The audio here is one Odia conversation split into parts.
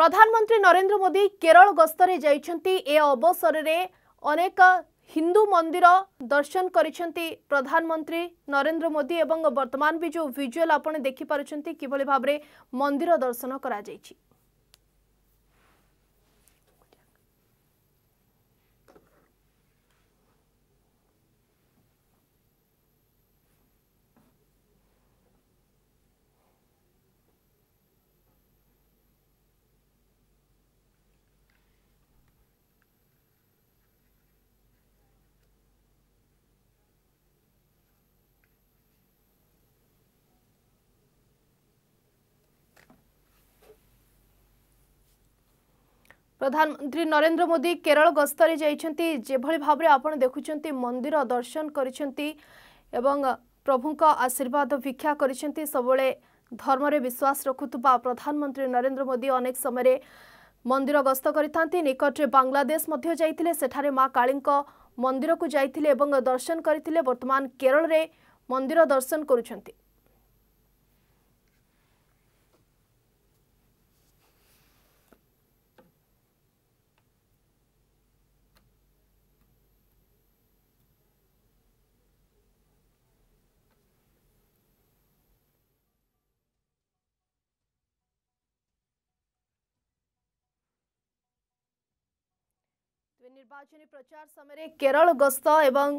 ପ୍ରଧାନମନ୍ତ୍ରୀ ନରେନ୍ଦ୍ର ମୋଦି କେରଳ ଗସ୍ତରେ ଯାଇଛନ୍ତି ଏ ଅବସରରେ ଅନେକ ହିନ୍ଦୁ ମନ୍ଦିର ଦର୍ଶନ କରିଛନ୍ତି ପ୍ରଧାନମନ୍ତ୍ରୀ ନରେନ୍ଦ୍ର ମୋଦି ଏବଂ ବର୍ତ୍ତମାନ ବି ଯେଉଁ ଭିଜୁଆଲ୍ ଆପଣ ଦେଖିପାରୁଛନ୍ତି କିଭଳି ଭାବରେ ମନ୍ଦିର ଦର୍ଶନ କରାଯାଇଛି ପ୍ରଧାନମନ୍ତ୍ରୀ ନରେନ୍ଦ୍ର ମୋଦି କେରଳ ଗସ୍ତରେ ଯାଇଛନ୍ତି ଯେଭଳି ଭାବରେ ଆପଣ ଦେଖୁଛନ୍ତି ମନ୍ଦିର ଦର୍ଶନ କରିଛନ୍ତି ଏବଂ ପ୍ରଭୁଙ୍କ ଆଶୀର୍ବାଦ ଭିକ୍ଷା କରିଛନ୍ତି ସବୁବେଳେ ଧର୍ମରେ ବିଶ୍ୱାସ ରଖୁଥିବା ପ୍ରଧାନମନ୍ତ୍ରୀ ନରେନ୍ଦ୍ର ମୋଦି ଅନେକ ସମୟରେ ମନ୍ଦିର ଗସ୍ତ କରିଥାନ୍ତି ନିକଟରେ ବାଂଲାଦେଶ ମଧ୍ୟ ଯାଇଥିଲେ ସେଠାରେ ମା କାଳୀଙ୍କ ମନ୍ଦିରକୁ ଯାଇଥିଲେ ଏବଂ ଦର୍ଶନ କରିଥିଲେ ବର୍ତ୍ତମାନ କେରଳରେ ମନ୍ଦିର ଦର୍ଶନ କରୁଛନ୍ତି ନିର୍ବାଚନୀ ପ୍ରଚାର ସମୟରେ କେରଳ ଗସ୍ତ ଏବଂ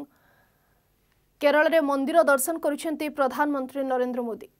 କେରଳରେ ମନ୍ଦିର ଦର୍ଶନ କରୁଛନ୍ତି ପ୍ରଧାନମନ୍ତ୍ରୀ ନରେନ୍ଦ୍ର ମୋଦି